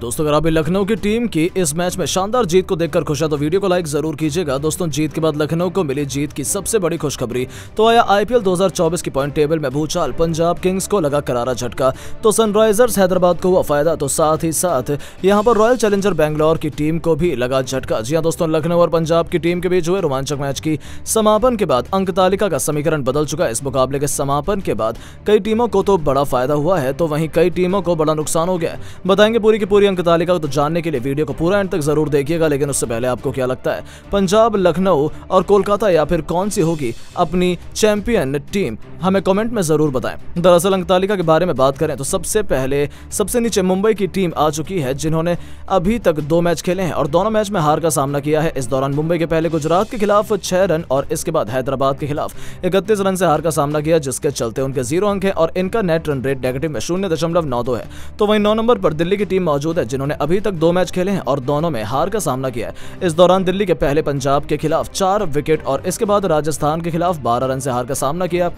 दोस्तों अगर आप लखनऊ की टीम की इस मैच में शानदार जीत को देखकर खुश है तो वीडियो को लाइक जरूर कीजिएगा दोस्तों जीत के बाद लखनऊ को मिली जीत की सबसे बड़ी खुशखबरी तो आया आईपीएल 2024 की पॉइंट टेबल में भूचाल पंजाब किंग्स को लगा करारा झटका तो सनराइजर्स हैदराबाद को हुआ फायदा तो साथ ही साथ यहाँ पर रॉयल चैलेंजर बैंगलोर की टीम को भी लगा झटका जी हाँ दोस्तों लखनऊ और पंजाब की टीम के बीच हुए रोमांचक मैच की समापन के बाद अंक तालिका का समीकरण बदल चुका इस मुकाबले के समापन के बाद कई टीमों को तो बड़ा फायदा हुआ है तो वहीं कई टीमों को बड़ा नुकसान हो गया बताएंगे पूरी की पूरी पूरी अंक तालिका को तो जानने के लिए वीडियो को पूरा एंड तक जरूर देखिएगा लेकिन उससे पहले आपको क्या लगता है पंजाब लखनऊ और कोलकाता या फिर कौन सी होगी अपनी चैंपियन टीम हमें कमेंट में जरूर बताएं दरअसल अंक तालिका के बारे में बात करें तो सबसे पहले सबसे नीचे मुंबई की टीम आ चुकी है जिन्होंने अभी तक दो मैच खेले हैं और दोनों मैच में हार का सामना किया है इस दौरान मुंबई के पहले गुजरात के खिलाफ छह रन और इसके बाद हैदराबाद के खिलाफ इकतीस रन से हार का सामना किया जिसके चलते उनके जीरो अंक है और इनका नेट रन रेट नेगेटिव में शून्य है तो वही नौ नंबर पर दिल्ली की टीम मौजूद मौजूद है जिन्होंने अभी तक दो मैच खेले हैं और दोनों में हार का सामना किया है इस दौरान दिल्ली के पहले पंजाब के खिलाफ चार विकेट और इसके बाद राजस्थान के खिलाफ बारह रन से हार का सामना किया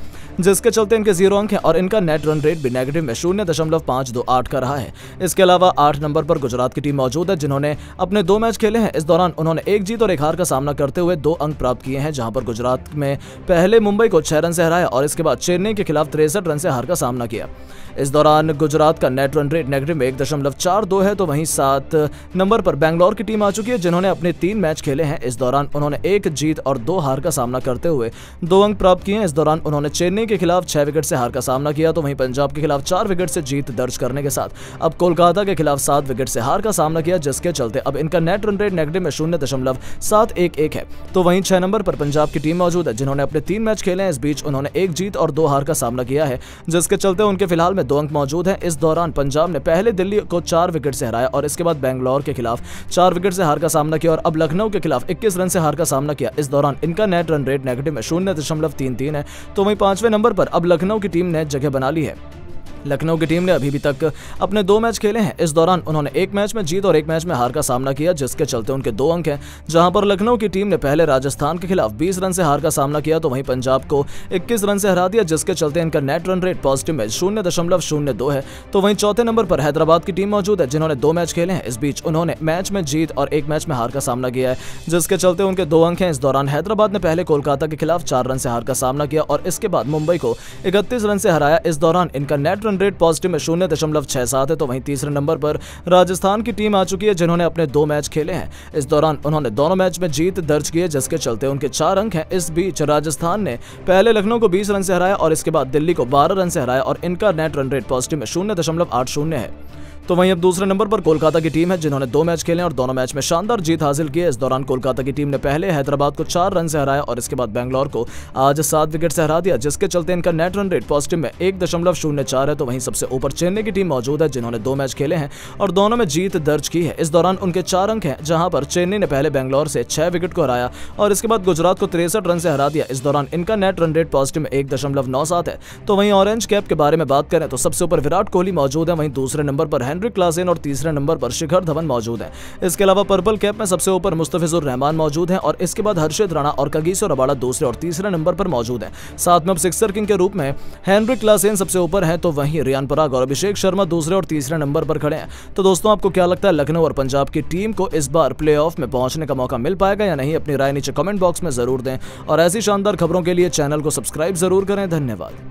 जिसके चलते इनके जीरो अंक है और इनका नेट रन रेट भी नेगेटिव में शून्य दशमलव पाँच दो आठ का रहा है इसके अलावा आठ नंबर पर गुजरात की टीम मौजूद है जिन्होंने अपने दो मैच खेले हैं इस दौरान उन्होंने एक जीत और एक हार का सामना करते हुए दो अंक प्राप्त किए हैं जहां पर गुजरात में पहले मुंबई को छह रन से हराया और इसके बाद चेन्नई के खिलाफ तिरसठ रन से हार का सामना किया इस दौरान गुजरात का नेट रन रेट नेगेटिव में एक दशमलव चार दो है है तो वहीं सात नंबर पर बैंगलोर की टीम आ चुकी है जिन्होंने अपने तीन मैच खेले हैं इस दौरान उन्होंने एक जीत और दो हार का सामना करते हुए दो अंक प्राप्त किए हैं इस दौरान उन्होंने चेन्नई के खिलाफ छह विकेट से हार का सामना किया तो वहीं पंजाब के खिलाफ चार विकेट से जीत दर्ज करने के साथ अब कोलकाता के खिलाफ सात विकेट से हार का सामना किया जिसके चलते अब इनका नेट रन रेट नेगेटिव में शून्य दशमलव सात एक एक है तो वहीं छह नंबर पर पंजाब की टीम मौजूद है जिन्होंने अपने तीन मैच खेले हैं इस बीच उन्होंने एक जीत और दो हार का सामना किया है जिसके चलते उनके फिलहाल में दो अंक मौजूद है इस दौरान पंजाब ने पहले दिल्ली को चार विकेट से हराया और इसके बाद बैंगलोर के खिलाफ चार विकेट से हार का सामना किया और अब लखनऊ के खिलाफ इक्कीस रन से हार का सामना किया इस दौरान इनका नेट रन रेट नेगेटिव है शून्य दशमलव तीन तीन है तो वहीं पांचवें नंबर पर अब लखनऊ की टीम ने जगह बना ली है लखनऊ की टीम ने अभी भी तक अपने दो मैच खेले हैं इस दौरान उन्होंने एक मैच में जीत और एक मैच में हार का सामना किया जिसके चलते उनके दो अंक हैं जहां पर लखनऊ की टीम ने पहले राजस्थान के खिलाफ 20 रन से हार का सामना किया तो वहीं पंजाब को 21 रन से हरा दिया जिसके चलते इनका नेट रन रेट पॉजिटिव में शून्य दशमलव शून्य दो है तो वहीं चौथे नंबर पर हैदराबाद की टीम मौजूद है जिन्होंने दो मैच खेले हैं इस बीच उन्होंने मैच में जीत और एक मैच में हार का सामना किया है जिसके चलते उनके दो अंक हैं इस दौरान हैदराबाद ने पहले कोलकाता के खिलाफ चार रन से हार का सामना किया और इसके बाद मुंबई को इकतीस रन से हराया इस दौरान इनका नेट रिटर्न रेट पॉजिटिव में शून्य दशमलव छह सात है तो वहीं तीसरे नंबर पर राजस्थान की टीम आ चुकी है जिन्होंने अपने दो मैच खेले हैं इस दौरान उन्होंने दोनों मैच में जीत दर्ज की है जिसके चलते उनके चार अंक हैं इस बीच राजस्थान ने पहले लखनऊ को बीस रन से हराया और इसके बाद दिल्ली को बारह रन से हराया और इनका नेट रन रेट पॉजिटिव में शून्य दशमलव आठ शून्य है तो वहीं अब दूसरे नंबर पर कोलकाता की टीम है जिन्होंने दो मैच खेले और दोनों मैच में शानदार जीत हासिल की इस दौरान कोलकाता की टीम ने पहले हैदराबाद को चार रन से हराया और इसके बाद बैंगलोर को आज सात विकेट से हरा दिया जिसके चलते इनका नेट रन रेट पॉजिटिव में एक दशमलव शून्य चार है तो वहीं सबसे ऊपर चेन्नई की टीम मौजूद है जिन्होंने दो मैच खेले हैं और दोनों में जीत दर्ज की है इस दौरान उनके चार अंक हैं जहां पर चेन्नई ने पहले बैंगलोर से छह विकेट को हराया और इसके बाद गुजरात को तिरसठ रन से हरा दिया इस दौरान इनका नेट रन रेट पॉजिटिव में एक दशमलव नौ सात है तो वहीं ऑरेंज कैप के बारे में बात करें तो सबसे ऊपर विराट कोहली मौजूद है वहीं दूसरे नंबर पर है हेनरिक क्लासेन और तीसरे नंबर पर शिखर धवन मौजूद है इसके अलावा पर्पल कैप में सबसे ऊपर मुस्तफिजुर रहमान मौजूद है और इसके बाद हर्षित राणा और कगीस और अबाड़ा दूसरे और तीसरे नंबर पर मौजूद है साथ में अब सिक्सर किंग के रूप में हेनरिक क्लासेन सबसे ऊपर है तो वहीं रियान पराग और अभिषेक शर्मा दूसरे और तीसरे नंबर पर खड़े हैं तो दोस्तों आपको क्या लगता है लखनऊ और पंजाब की टीम को इस बार प्ले में पहुंचने का मौका मिल पाएगा या नहीं अपनी राय नीचे कमेंट बॉक्स में जरूर दें और ऐसी शानदार खबरों के लिए चैनल को सब्सक्राइब जरूर करें धन्यवाद